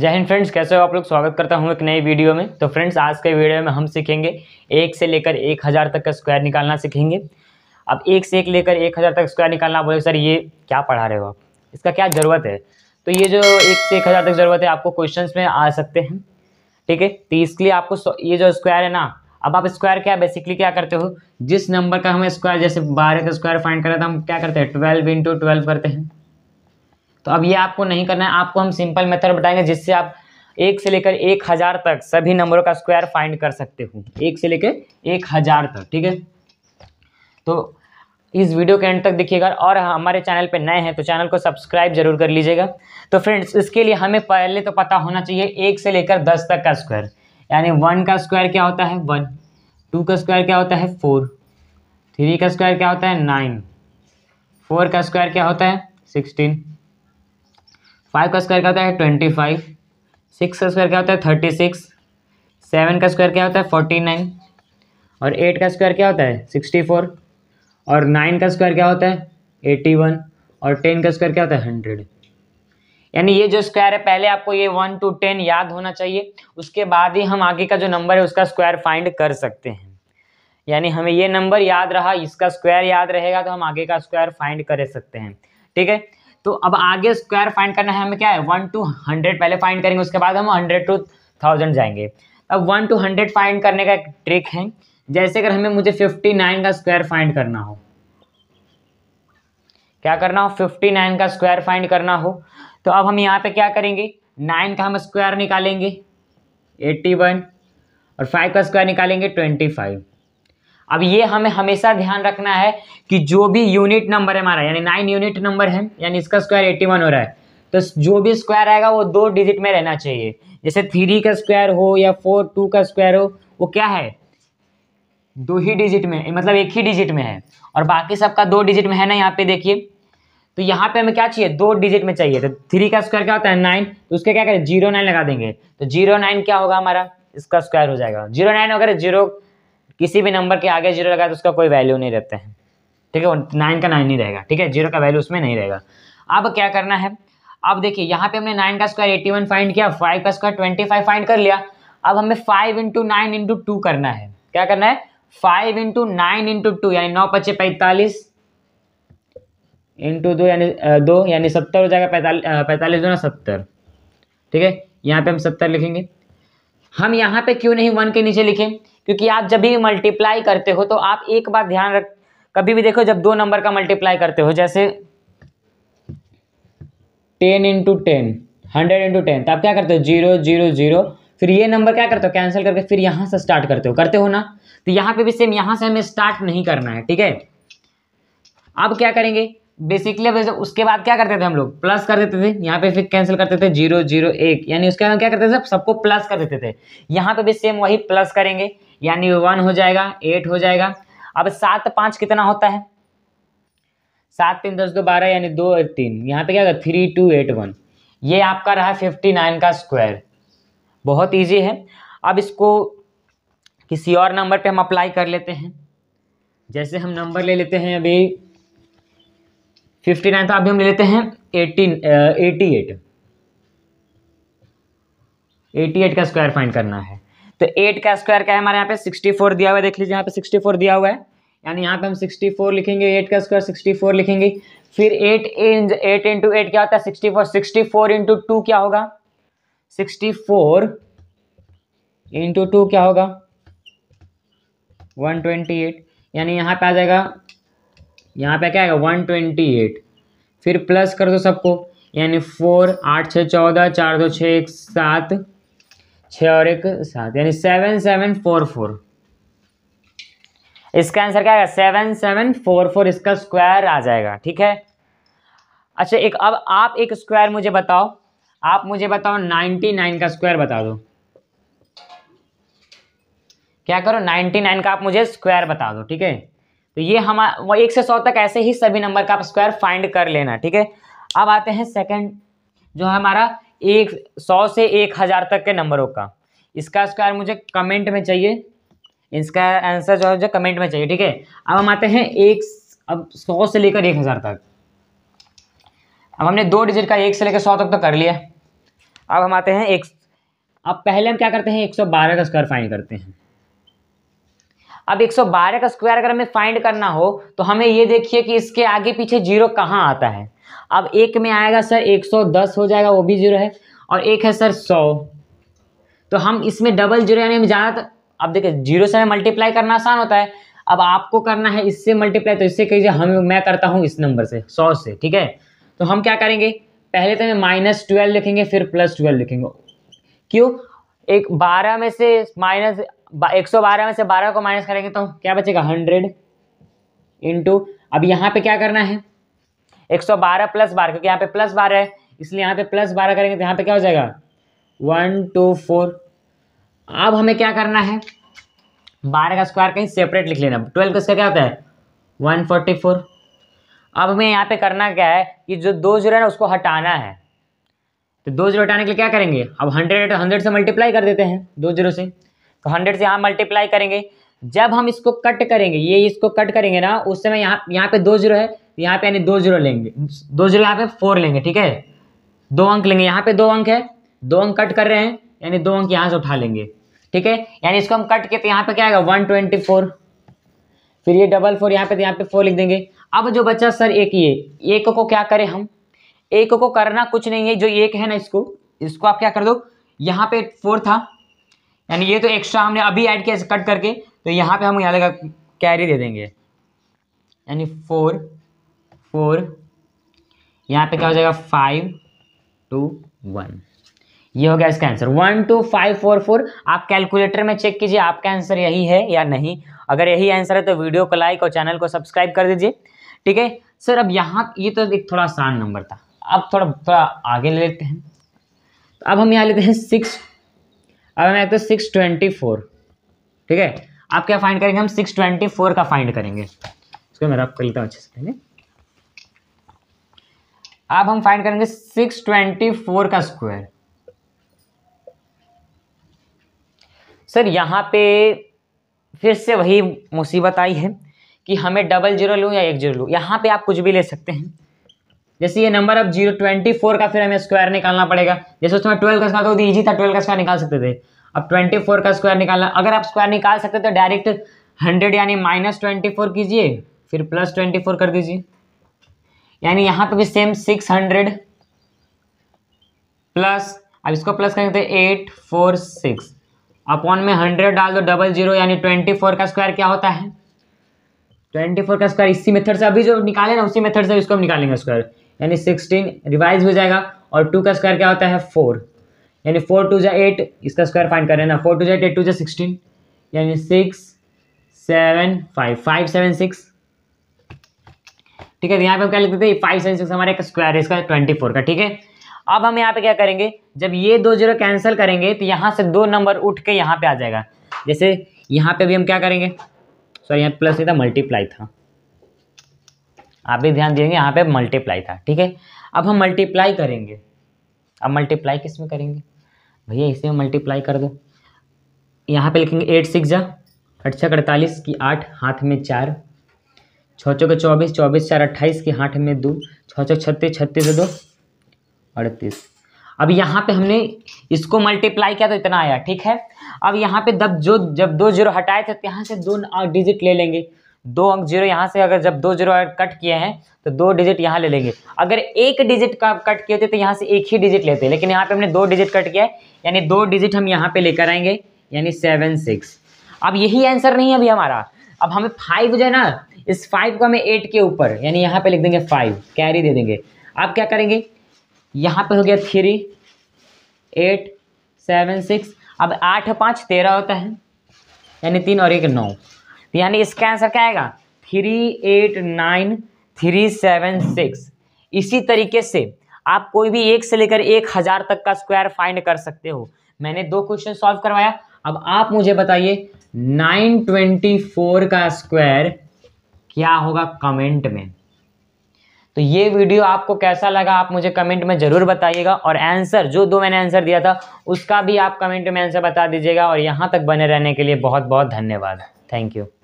जय हिंद फ्रेंड्स कैसे हो आप लोग स्वागत करता हूँ एक नई वीडियो में तो फ्रेंड्स आज के वीडियो में हम सीखेंगे एक से लेकर एक हज़ार तक का स्क्वायर निकालना सीखेंगे अब एक से एक लेकर एक हज़ार तक स्क्वायर निकालना बोले सर ये क्या पढ़ा रहे हो आप इसका क्या ज़रूरत है तो ये जो एक से एक हज़ार तक ज़रूरत है आपको क्वेश्चन में आ सकते हैं ठीक है तो इसके लिए आपको ये जो स्क्वायर है ना अब आप स्क्वायर क्या बेसिकली क्या करते हो जिस नंबर का हमें स्क्वायर जैसे बारह का स्क्वायर फाइंड करें तो हम क्या करते हैं ट्वेल्व इंटू ट्वेल्व करते हैं तो अब ये आपको नहीं करना है आपको हम सिंपल मेथड बताएंगे जिससे आप एक से लेकर एक हज़ार तक सभी नंबरों का स्क्वायर फाइंड कर सकते हो एक से लेकर एक हज़ार तक ठीक है तो इस वीडियो के एंड तक देखिएगा और हमारे चैनल पे नए हैं तो चैनल को सब्सक्राइब जरूर कर लीजिएगा तो फ्रेंड्स इसके लिए हमें पहले तो पता होना चाहिए एक से लेकर दस तक का स्क्वायर यानी वन का स्क्वायर क्या होता है वन टू का स्क्वायर क्या होता है फोर थ्री का स्क्वायर क्या होता है नाइन फोर का स्क्वायर क्या होता है सिक्सटीन फाइव का स्क्वायर क्या होता है ट्वेंटी फाइव सिक्स का स्क्वायर क्या होता है थर्टी सिक्स सेवन का स्क्वायर क्या होता है फोर्टी नाइन और एट का स्क्वायर क्या होता है सिक्सटी फोर और नाइन का स्क्वायर क्या होता है एटी वन और टेन का स्क्वायर क्या होता है हंड्रेड यानी ये जो स्क्वायर है पहले आपको ये वन टू टेन याद होना चाहिए उसके बाद ही हम आगे का जो नंबर है उसका स्क्वायर फाइंड कर सकते हैं यानी हमें ये नंबर याद रहा इसका स्क्वायर याद रहेगा तो हम आगे का स्क्वायर फाइंड कर सकते हैं ठीक है तो अब आगे स्क्वायर फाइंड करना है हमें क्या है वन टू हंड्रेड पहले फाइंड करेंगे उसके बाद हम हंड्रेड टू थाउजेंड जाएंगे अब वन टू हंड्रेड फाइंड करने का एक ट्रिक है जैसे अगर हमें मुझे फिफ्टी नाइन का स्क्वायर फाइंड करना हो क्या करना हो फिफ्टी नाइन का स्क्वायर फाइंड करना हो तो अब हम यहाँ पे क्या करेंगे नाइन का हम स्क्वायर निकालेंगे एट्टी वन और फाइव का स्क्वायर निकालेंगे ट्वेंटी फाइव अब ये हमें हमेशा ध्यान रखना है कि जो भी यूनिट नंबर है हमारा यानी नाइन यूनिट नंबर है यानी इसका स्क्वायर एट्टी वन हो रहा है तो जो भी स्क्वायर आएगा वो दो डिजिट में रहना चाहिए जैसे थ्री का स्क्वायर हो या फोर टू का स्क्वायर हो वो क्या है दो ही डिजिट में मतलब एक ही डिजिट में है और बाकी सबका दो डिजिट में है ना यहाँ पे देखिए तो यहाँ पे हमें क्या चाहिए दो डिजिट में चाहिए तो थ्री का स्क्वायर क्या होता है नाइन तो उसके क्या करें जीरो नाइन लगा देंगे तो जीरो नाइन क्या होगा हमारा इसका स्क्वायर हो जाएगा जीरो नाइन अगर जीरो किसी भी नंबर के आगे जीरो लगाए तो उसका कोई वैल्यू नहीं रहता है ठीक है नाइन का नाइन ही रहेगा ठीक है जीरो का वैल्यू उसमें नहीं रहेगा अब क्या करना है अब देखिए यहाँ पे हमने नाइन का स्क्वायर एटी फाइंड किया फाइव का स्क्वायर ट्वेंटी फाइंड कर लिया अब हमें फाइव इंटू नाइन करना है क्या करना है five into nine into two यानी नौ पच्चीस पैंतालीस इंटू दो यानी दो यानी सत्तर हो जाएगा पैंतालीस पैंतालीस दो ना सत्तर ठीक है यहाँ पे हम सत्तर लिखेंगे हम यहाँ पे क्यों नहीं वन के नीचे लिखें क्योंकि आप जब भी मल्टीप्लाई करते हो तो आप एक बार ध्यान रख कभी भी देखो जब दो नंबर का मल्टीप्लाई करते हो जैसे ten into ten hundred into ten तो आप क्या करते हो जीरो जीरो जीरो फिर ये नंबर क्या करते हो कैंसिल करके फिर यहां से स्टार्ट करते हो करते हो ना तो यहाँ पे भी सेम यहां से हमें स्टार्ट नहीं करना है ठीक है अब क्या करेंगे बेसिकली उसके बाद क्या करते थे हम लोग प्लस कर देते थे यहाँ पे फिर कैंसिल करते थे जीरो जीरो एक यानी उसके बाद क्या करते थे सबको प्लस कर देते थे यहाँ पे भी सेम वही प्लस करेंगे यानी वन हो जाएगा एट हो जाएगा अब सात पाँच कितना होता है सात तीन दस दो बारह यानी दो और तीन यहाँ पे क्या होगा थ्री टू एट वन ये आपका रहा फिफ्टी नाइन का स्क्वायर बहुत ईजी है अब इसको किसी और नंबर पे हम अप्लाई कर लेते हैं जैसे हम नंबर ले लेते हैं अभी फिफ्टी नाइन तो अभी हम ले लेते हैं eighteen eighty eight eighty eight का स्क्वायर फाइंड करना है तो एट का स्क्वायर क्या है हमारे यहाँ पे सिक्सटी फोर दिया हुआ है देख लीजिए यहाँ पे सिक्सटी फोर दिया हुआ है यानी यहाँ पे हम सिक्सटी फोर लिखेंगे एट का स्क्वायर सिक्सटी फोर लिखेंगे फिर eight in eight into eight क्या होता है sixty four sixty four into two क्या होगा सिक्सटी फोर इंटू टू क्या होगा वन ट्वेंटी एट यानी यहाँ पे आ जाएगा यहाँ पे क्या आएगा वन ट्वेंटी एट फिर प्लस कर दो सबको यानी फोर आठ छः चौदह चार दो छः एक सात छः और एक सात यानी सेवन सेवन फोर फोर इसका आंसर क्या आएगा सेवन सेवन फोर फोर इसका स्क्वायर आ जाएगा ठीक है अच्छा एक अब आप एक स्क्वायर मुझे बताओ आप मुझे बताओ नाइन्टी नाइन का स्क्वायर बता दो क्या करो नाइन्टी नाइन का आप मुझे स्क्वायर बता दो ठीक है तो ये हम वो एक से सौ तक ऐसे ही सभी नंबर का आप स्क्वायर फाइंड कर लेना ठीक है अब आते हैं सेकंड जो हमारा एक सौ से एक हज़ार तक के नंबरों का इसका स्क्वायर मुझे कमेंट में चाहिए इसका आंसर जो है मुझे कमेंट में चाहिए ठीक है अब हम आते हैं एक अब सौ से लेकर एक हज़ार तक अब हमने दो डिजिट का एक से लेकर सौ तक तो कर लिया अब हम आते हैं एक अब पहले हम क्या करते हैं एक सौ बारह का स्क्वायर फाइन करते हैं अब 112 का स्क्वायर अगर हमें फाइंड करना हो तो हमें ये देखिए कि इसके आगे पीछे जीरो कहाँ आता है अब एक में आएगा सर 110 हो जाएगा वो भी जीरो है और एक है सर 100 तो हम इसमें डबल जीरो यानी ज़्यादातर तो- अब देखिए जीरो से हमें मल्टीप्लाई करना आसान होता है अब आपको करना है इससे मल्टीप्लाई तो इससे कहीजिए हम मैं करता हूँ इस नंबर से सौ से ठीक है तो हम क्या करेंगे पहले तो हमें माइनस ट्वेल्व लिखेंगे फिर प्लस ट्वेल्व लिखेंगे क्यों एक बारह में से माइनस एक सौ बारह में से बारह को माइनस करेंगे तो क्या बचेगा हंड्रेड इंटू अब यहाँ पे क्या करना है एक सौ बारह प्लस बारह क्योंकि यहाँ पे प्लस बारह है इसलिए यहाँ पे प्लस बारह करेंगे तो यहाँ पे क्या हो जाएगा वन टू फोर अब हमें क्या करना है बारह का स्क्वायर कहीं सेपरेट लिख लेना ट्वेल्व का स्क्वायर क्या होता है वन फोर्टी फोर अब हमें यहाँ पे करना क्या है कि जो दो जीरो है ना उसको हटाना है तो दो जीरो हटाने के लिए क्या करेंगे अब हंड्रेड हंड्रेड से मल्टीप्लाई कर देते हैं दो जीरो से तो हंड्रेड से यहाँ मल्टीप्लाई करेंगे जब हम इसको कट करेंगे ये इसको कट करेंगे ना उस समय यहाँ यहाँ पे दो जीरो है तो यहाँ पे यानी दो जीरो लेंगे दो जीरो यहाँ पे फोर लेंगे ठीक है दो अंक लेंगे यहाँ पे दो अंक है दो अंक कट कर रहे हैं यानी दो अंक यहाँ से उठा लेंगे ठीक है यानी इसको हम कट के तो यहाँ पे क्या आएगा वन ट्वेंटी फोर फिर ये डबल फोर यहाँ पे तो यहाँ पे फोर लिख देंगे अब जो बच्चा सर एक ये एक को क्या करें हम एक को करना कुछ नहीं है जो एक है ना इसको इसको आप क्या कर दो यहाँ पे फोर था यानी ये तो एक्स्ट्रा हमने अभी ऐड किया कट करके तो यहाँ पे हम यहाँ लगा कैरी दे देंगे यानी फोर फोर यहाँ पे क्या हो जाएगा फाइव टू वन ये हो गया इसका answer one two five four four आप कैलकुलेटर में चेक कीजिए आपका आंसर यही है या नहीं अगर यही आंसर है तो वीडियो को लाइक और चैनल को सब्सक्राइब कर दीजिए ठीक है सर अब यहाँ ये तो एक थोड़ा आसान नंबर था अब थोड़ा थोड़ा आगे ले लेते हैं अब हम यहाँ लेते हैं सिक्स अब हमें लगता है सिक्स ट्वेंटी फोर ठीक है आप क्या फाइंड करेंगे हम सिक्स ट्वेंटी फोर का फाइंड करेंगे इसको मैं आपको लेता हूँ अच्छे से अब हम फाइंड करेंगे सिक्स ट्वेंटी फोर का स्क्वायर सर यहाँ पे फिर से वही मुसीबत आई है कि हमें डबल जीरो लूँ या एक जीरो लूँ यहाँ पे आप कुछ भी ले सकते हैं जैसे ये नंबर अब जीरो ट्वेंटी फोर का फिर हमें स्क्वायर निकालना पड़ेगा जैसे उसमें ट्वेल्व का स्क्वायर तो ईजी था ट्वेल्व का स्क्वायर निकाल सकते थे अब ट्वेंटी फोर का स्क्वायर निकालना अगर आप स्क्वायर निकाल सकते तो डायरेक्ट हंड्रेड यानी माइनस ट्वेंटी फोर कीजिए फिर प्लस ट्वेंटी फोर कर दीजिए यानी यहाँ पे भी सेम सिक्स हंड्रेड प्लस अब इसको प्लस करेंगे तो एट फोर सिक्स अपॉन में हंड्रेड डाल दो डबल जीरो यानी ट्वेंटी फोर का स्क्वायर क्या होता है ट्वेंटी फोर का स्क्वायर इसी मेथड से अभी जो निकाले ना उसी मेथड से इसको हम निकालेंगे स्क्वायर यानी सिक्सटीन रिवाइज हो जाएगा और टू का स्क्वायर क्या होता है फोर यानी फोर टू जै एट इसका स्क्वायर फाइंड कर ना फोर टू जैट एट एट टू जै सिक्सटीन यानी six seven five five seven six ठीक है तो यहाँ पे हम क्या लिखते थे फाइव सेवन सिक्स हमारे एक स्क्वायर है इसका ट्वेंटी फोर का ठीक है अब हम यहाँ पे क्या करेंगे जब ये दो जीरो कैंसिल करेंगे तो यहाँ से दो नंबर उठ के यहाँ पे आ जाएगा जैसे यहाँ पे भी हम क्या करेंगे सॉरी यहाँ प्लस नहीं था मल्टीप्लाई था आप भी ध्यान देंगे यहाँ पे मल्टीप्लाई था ठीक है अब हम मल्टीप्लाई करेंगे अब मल्टीप्लाई किस में करेंगे भैया इसमें मल्टीप्लाई कर दो यहाँ पे लिखेंगे एट सिक्स जा अट्ठा अड़तालीस की आठ हाथ में चार छः चौके चौबीस चौबीस चार अट्ठाईस की हाथ में दो छः चौक छत्तीस छत्तीस से दो अड़तीस अब यहाँ पे हमने इसको मल्टीप्लाई किया तो इतना आया ठीक है अब यहाँ पे दब जो जब दो जीरो हटाए थे तो यहाँ से दो डिजिट ले लेंगे दो अंक जीरो यहाँ से अगर जब दो जीरो कट किए हैं तो दो डिजिट यहाँ ले लेंगे अगर एक डिजिट का कट किए होते तो यहाँ से एक ही डिजिट लेते लेकिन यहाँ पे हमने दो डिजिट कट किया है यानी दो डिजिट हम यहाँ पे लेकर आएंगे यानी सेवन सिक्स अब यही आंसर नहीं है अभी हमारा अब हमें फाइव जो है ना इस फाइव को हमें एट के ऊपर यानी यहाँ पे लिख देंगे फाइव कैरी दे देंगे आप क्या करेंगे यहाँ पे हो गया थ्री एट सेवन सिक्स अब आठ पाँच तेरह होता है यानी तीन और एक नौ यानी इसका आंसर क्या आएगा three eight nine three seven six इसी तरीके से आप कोई भी एक से लेकर एक हज़ार तक का स्क्वायर फाइंड कर सकते हो मैंने दो क्वेश्चन सॉल्व करवाया अब आप मुझे बताइए नाइन ट्वेंटी फोर का स्क्वायर क्या होगा कमेंट में तो ये वीडियो आपको कैसा लगा आप मुझे कमेंट में ज़रूर बताइएगा और आंसर जो दो मैंने आंसर दिया था उसका भी आप कमेंट में आंसर बता दीजिएगा और यहाँ तक बने रहने के लिए बहुत बहुत धन्यवाद थैंक यू